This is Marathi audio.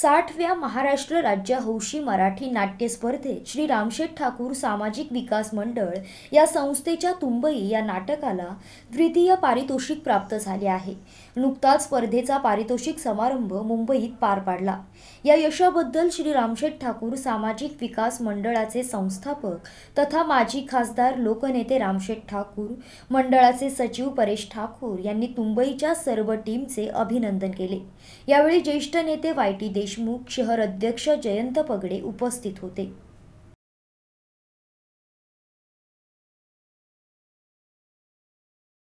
साठव्या महाराष्ट्र राज्य हौशी मराठी नाट्य स्पर्धेत श्री रामशेठ ठाकूर सामाजिक विकास मंडळ या संस्थेच्या तुंबई या नाटकाला द्वितीय पारितोषिक प्राप्त झाले आहे नुकताच स्पर्धेचा पारितोषिक समारंभ मुंबईत पार पाडला या यशाबद्दल श्री रामशेठ ठाकूर सामाजिक विकास मंडळाचे संस्थापक तथा माजी खासदार लोकनेते रामशेठ ठाकूर मंडळाचे सचिव परेश ठाकूर यांनी तुंबईच्या सर्व टीमचे अभिनंदन केले यावेळी ज्येष्ठ नेते वाय टी देशमुख शहर अध्यक्ष जयंत पगडे उपस्थित होते